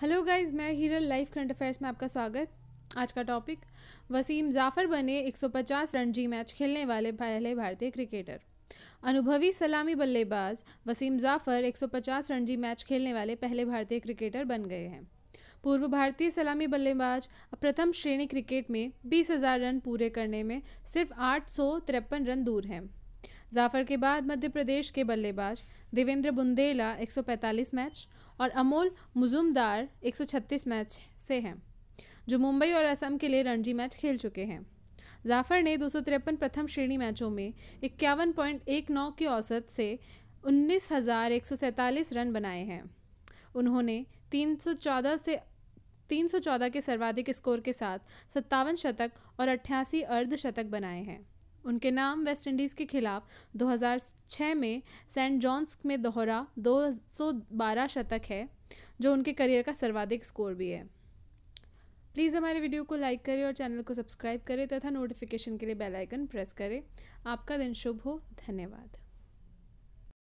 hello guys मैं Hiral life current affairs में आपका स्वागत आज का टॉपिक वसीम जाफर बने 150 रणजी मैच खेलने वाले पहले भारतीय क्रिकेटर अनुभवी सलामी बल्लेबाज वसीम जाफर 150 रणजी मैच खेलने वाले पहले भारतीय क्रिकेटर बन गए हैं पूर्व भारतीय सलामी बल्लेबाज प्रथम श्रेणी क्रिकेट में बीस रन पूरे करने में सिर्फ आठ रन दूर हैं जाफर के बाद मध्य प्रदेश के बल्लेबाज देवेंद्र बुंदेला 145 मैच और अमोल मुजुमदार 136 मैच से हैं जो मुंबई और असम के लिए रणजी मैच खेल चुके हैं जाफर ने दो प्रथम श्रेणी मैचों में इक्यावन की औसत से उन्नीस रन बनाए हैं उन्होंने 314 से 314 के सर्वाधिक स्कोर के साथ सत्तावन शतक और अट्ठासी अर्धशतक बनाए हैं उनके नाम वेस्ट इंडीज़ के खिलाफ 2006 में सेंट जॉन्स में दोहरा 212 शतक है जो उनके करियर का सर्वाधिक स्कोर भी है प्लीज़ हमारे वीडियो को लाइक करें और चैनल को सब्सक्राइब करें तथा नोटिफिकेशन के लिए बेल आइकन प्रेस करें आपका दिन शुभ हो धन्यवाद